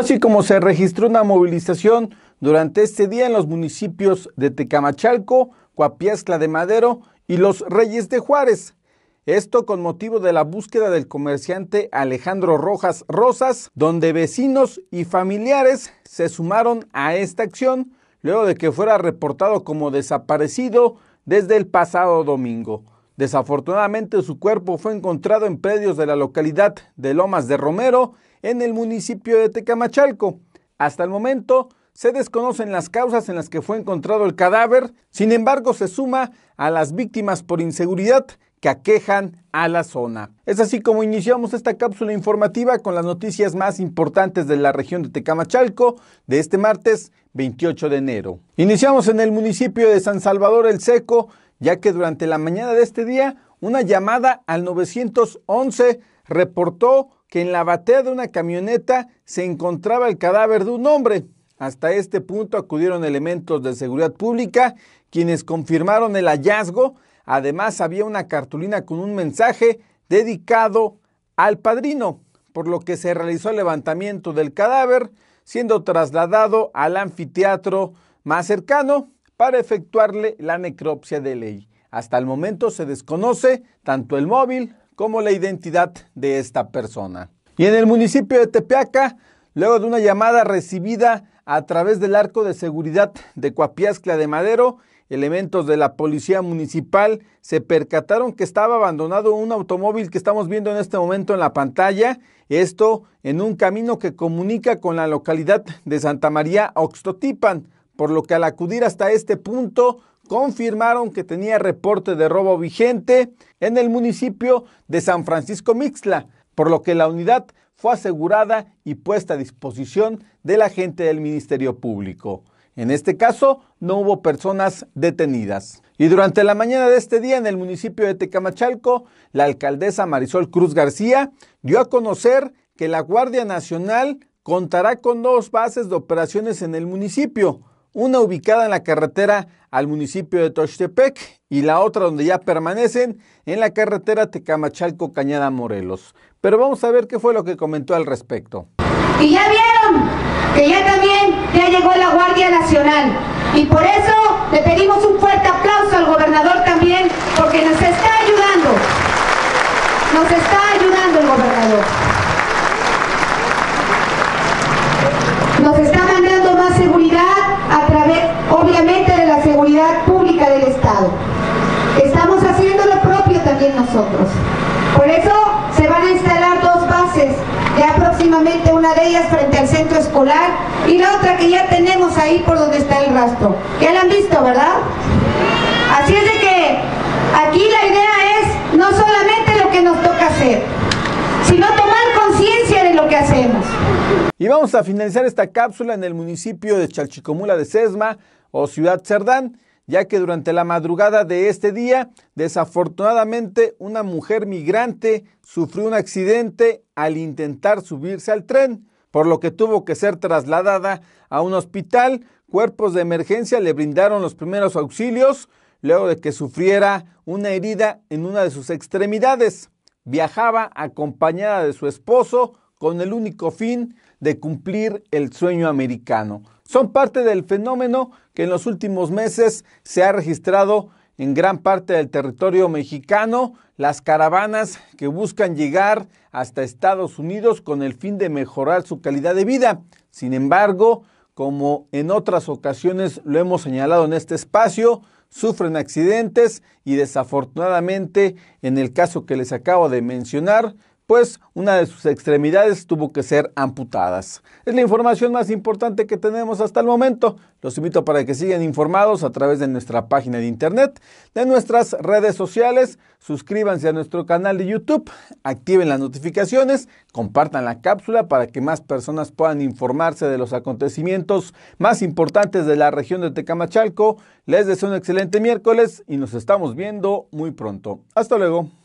así como se registró una movilización durante este día en los municipios de Tecamachalco, Cuapiazcla de Madero y Los Reyes de Juárez. Esto con motivo de la búsqueda del comerciante Alejandro Rojas Rosas, donde vecinos y familiares se sumaron a esta acción luego de que fuera reportado como desaparecido desde el pasado domingo. Desafortunadamente su cuerpo fue encontrado en predios de la localidad de Lomas de Romero, en el municipio de Tecamachalco. Hasta el momento se desconocen las causas en las que fue encontrado el cadáver, sin embargo se suma a las víctimas por inseguridad que aquejan a la zona. Es así como iniciamos esta cápsula informativa con las noticias más importantes de la región de Tecamachalco de este martes 28 de enero. Iniciamos en el municipio de San Salvador el Seco, ya que durante la mañana de este día una llamada al 911 reportó que en la batea de una camioneta se encontraba el cadáver de un hombre. Hasta este punto acudieron elementos de seguridad pública quienes confirmaron el hallazgo. Además había una cartulina con un mensaje dedicado al padrino, por lo que se realizó el levantamiento del cadáver, siendo trasladado al anfiteatro más cercano para efectuarle la necropsia de ley. Hasta el momento se desconoce tanto el móvil como la identidad de esta persona. Y en el municipio de Tepeaca, luego de una llamada recibida a través del arco de seguridad de Coapiascla de Madero, elementos de la policía municipal se percataron que estaba abandonado un automóvil que estamos viendo en este momento en la pantalla, esto en un camino que comunica con la localidad de Santa María Oxtotipan por lo que al acudir hasta este punto confirmaron que tenía reporte de robo vigente en el municipio de San Francisco Mixla, por lo que la unidad fue asegurada y puesta a disposición de la gente del Ministerio Público. En este caso, no hubo personas detenidas. Y durante la mañana de este día en el municipio de Tecamachalco, la alcaldesa Marisol Cruz García dio a conocer que la Guardia Nacional contará con dos bases de operaciones en el municipio, una ubicada en la carretera al municipio de Tochtepec y la otra donde ya permanecen en la carretera Tecamachalco Cañada Morelos. Pero vamos a ver qué fue lo que comentó al respecto. Y ya vieron que ya también ya llegó la Guardia Nacional y por eso le pedimos un fuerte aplauso nosotros. Por eso se van a instalar dos bases, ya próximamente una de ellas frente al centro escolar y la otra que ya tenemos ahí por donde está el rastro. Ya la han visto, ¿verdad? Así es de que aquí la idea es no solamente lo que nos toca hacer, sino tomar conciencia de lo que hacemos. Y vamos a finalizar esta cápsula en el municipio de Chalchicomula de Sesma o Ciudad Cerdán ya que durante la madrugada de este día, desafortunadamente, una mujer migrante sufrió un accidente al intentar subirse al tren, por lo que tuvo que ser trasladada a un hospital. Cuerpos de emergencia le brindaron los primeros auxilios luego de que sufriera una herida en una de sus extremidades. Viajaba acompañada de su esposo con el único fin de cumplir el sueño americano son parte del fenómeno que en los últimos meses se ha registrado en gran parte del territorio mexicano, las caravanas que buscan llegar hasta Estados Unidos con el fin de mejorar su calidad de vida. Sin embargo, como en otras ocasiones lo hemos señalado en este espacio, sufren accidentes y desafortunadamente, en el caso que les acabo de mencionar, pues una de sus extremidades tuvo que ser amputadas. Es la información más importante que tenemos hasta el momento. Los invito para que sigan informados a través de nuestra página de internet, de nuestras redes sociales, suscríbanse a nuestro canal de YouTube, activen las notificaciones, compartan la cápsula para que más personas puedan informarse de los acontecimientos más importantes de la región de Tecamachalco. Les deseo un excelente miércoles y nos estamos viendo muy pronto. Hasta luego.